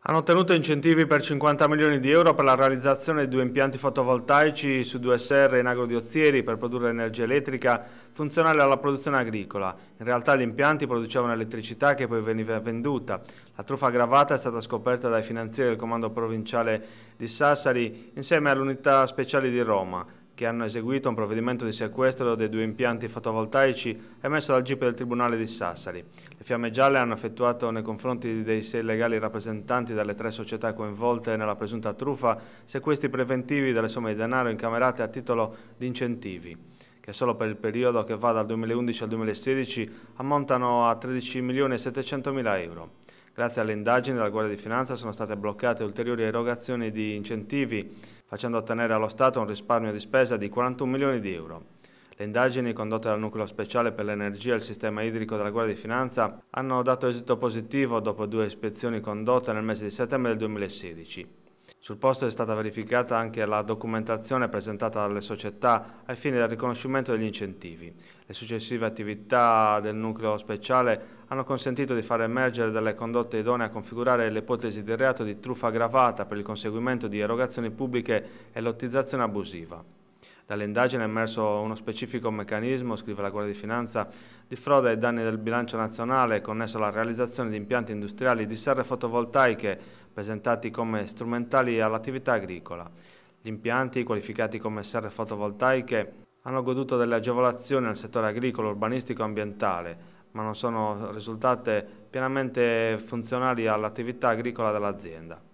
Hanno ottenuto incentivi per 50 milioni di euro per la realizzazione di due impianti fotovoltaici su due serre in agro di Ozieri per produrre energia elettrica funzionale alla produzione agricola. In realtà gli impianti producevano elettricità che poi veniva venduta. La truffa aggravata è stata scoperta dai finanzieri del comando provinciale di Sassari insieme all'unità speciale di Roma che hanno eseguito un provvedimento di sequestro dei due impianti fotovoltaici emesso dal GIP del Tribunale di Sassari. Le fiamme gialle hanno effettuato nei confronti dei sei legali rappresentanti dalle tre società coinvolte nella presunta truffa sequestri preventivi delle somme di denaro incamerate a titolo di incentivi che solo per il periodo che va dal 2011 al 2016 ammontano a 13.700.000 euro. Grazie alle indagini della Guardia di Finanza sono state bloccate ulteriori erogazioni di incentivi, facendo ottenere allo Stato un risparmio di spesa di 41 milioni di euro. Le indagini condotte dal Nucleo Speciale per l'Energia e il Sistema Idrico della Guardia di Finanza hanno dato esito positivo dopo due ispezioni condotte nel mese di settembre del 2016. Sul posto è stata verificata anche la documentazione presentata dalle società ai fini del riconoscimento degli incentivi. Le successive attività del nucleo speciale hanno consentito di far emergere delle condotte idonee a configurare l'ipotesi di reato di truffa aggravata per il conseguimento di erogazioni pubbliche e lottizzazione abusiva. Dall'indagine è emerso uno specifico meccanismo, scrive la Guardia di Finanza, di frode ai danni del bilancio nazionale connesso alla realizzazione di impianti industriali di serre fotovoltaiche presentati come strumentali all'attività agricola. Gli impianti, qualificati come serre fotovoltaiche, hanno goduto delle agevolazioni nel settore agricolo, urbanistico e ambientale, ma non sono risultate pienamente funzionali all'attività agricola dell'azienda.